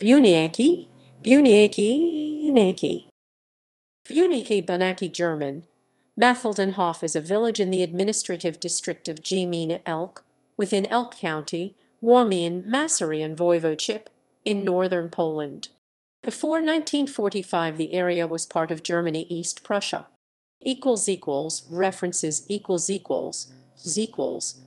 Funaki, Bunaki, Unaki. Funaki Banaki German. Maffeldenhof is a village in the administrative district of Jemina Elk, within Elk County, Warmian Masurian Voivodeship, in northern Poland. Before 1945 the area was part of Germany East Prussia. Equals equals references equals equals equals